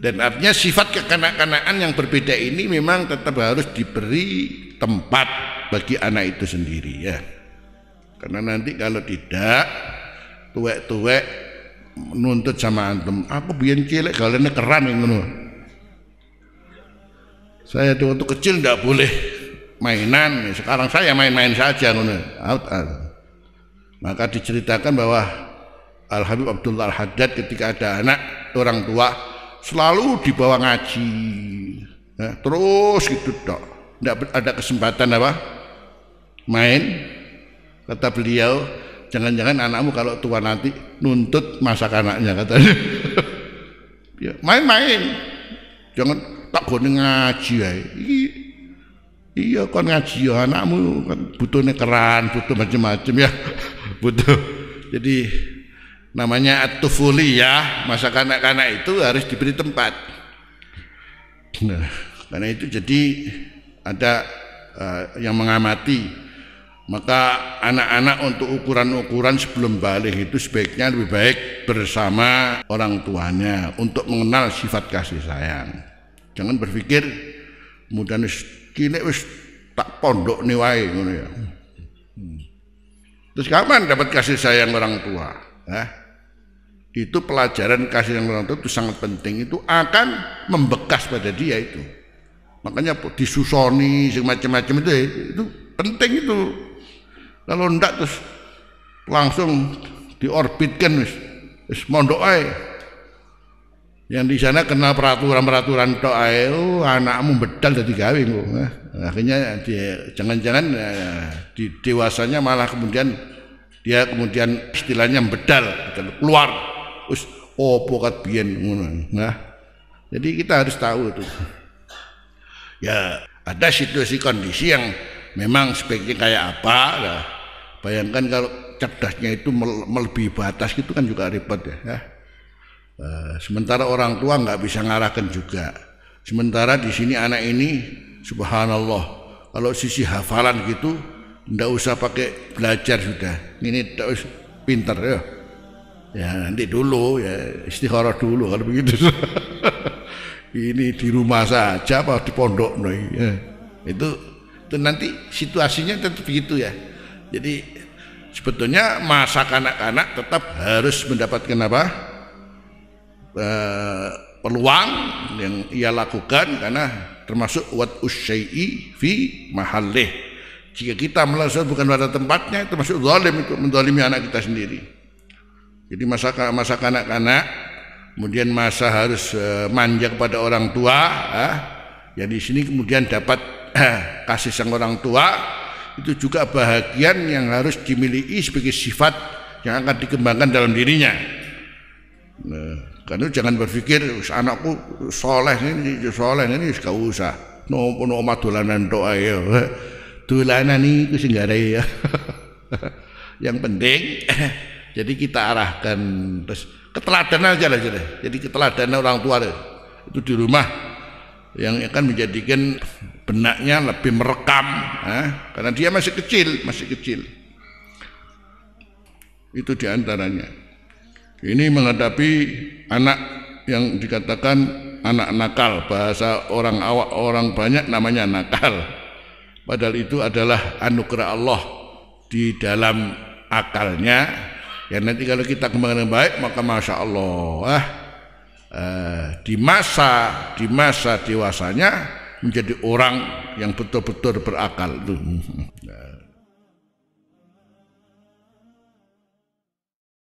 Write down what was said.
dan artinya sifat kekanak-kanakan yang berbeda ini memang tetap harus diberi tempat bagi anak itu sendiri ya karena nanti kalau tidak tuwek-tuwek nuntut sama antum aku biyen cilik galene keran ngono saya tuh waktu kecil tidak boleh mainan ya. sekarang saya main-main saja ngono maka diceritakan bahwa Al Habib Abdullah Al Haddad ketika ada anak orang tua selalu dibawa ngaji ya, terus gitu dok tidak ada kesempatan apa main kata beliau jangan-jangan anakmu kalau tua nanti nuntut masak anaknya katanya ya, main-main jangan tak gone ngaji ya. iya kan ngaji ya anakmu kan butuh keran butuh macam-macam ya butuh jadi namanya ya masa kanak-kanak itu harus diberi tempat nah karena itu jadi ada uh, yang mengamati maka anak-anak untuk ukuran-ukuran sebelum balik itu sebaiknya lebih baik bersama orang tuanya untuk mengenal sifat kasih sayang jangan berpikir mudahnya kini wis tak pondok nih wae ya hmm. terus kapan dapat kasih sayang orang tua Hah? itu pelajaran kasih yang orang tua itu sangat penting itu akan membekas pada dia itu makanya disusoni semacam-macam itu eh, itu penting itu kalau ndak terus langsung diorbitkan wis wis mondok yang di sana kena peraturan-peraturan tok ae oh, anakmu bedal dadi gawe nah, akhirnya dia jangan-jangan ya, di dewasanya malah kemudian dia kemudian istilahnya bedal keluar wis opo kat biyen ngono. Nah. Jadi kita harus tahu itu. Ya, ada situasi kondisi yang memang speknya kayak apa lah. Bayangkan kalau cerdasnya itu melebihi batas itu kan juga repot ya. Nah. Eh, sementara orang tua nggak bisa ngarahkan juga. Sementara di sini anak ini, subhanallah, kalau sisi hafalan gitu, ndak usah pakai belajar sudah. Ini pinter ya ya nanti dulu ya istikharah dulu kalau begitu ini di rumah saja apa di pondok nih ya. itu itu nanti situasinya tetap begitu ya jadi sebetulnya masa kanak-kanak tetap harus mendapatkan apa e, peluang yang ia lakukan karena termasuk wat usyai fi mahallih jika kita melakukan bukan pada tempatnya termasuk zalim itu mendolimi anak kita sendiri jadi masa masa kanak-kanak, kemudian masa harus eh, manja kepada orang tua, ah, ya di sini kemudian dapat eh, kasih sang orang tua itu juga bahagian yang harus dimiliki sebagai sifat yang akan dikembangkan dalam dirinya. Nah, karena jangan berpikir anakku soleh ini soleh ini gak usah. No no dolanan doa ya. Dolanan ini singgara ya. yang penting Jadi kita arahkan terus keteladanan aja lah jadi. Jadi keteladanan orang tua deh. itu di rumah yang akan menjadikan benaknya lebih merekam eh? karena dia masih kecil, masih kecil. Itu diantaranya. Ini menghadapi anak yang dikatakan anak nakal bahasa orang awak orang banyak namanya nakal padahal itu adalah anugerah Allah di dalam akalnya Ya nanti kalau kita kembangkan dengan baik maka masya Allah eh, eh di masa di masa dewasanya menjadi orang yang betul-betul berakal. Tuh.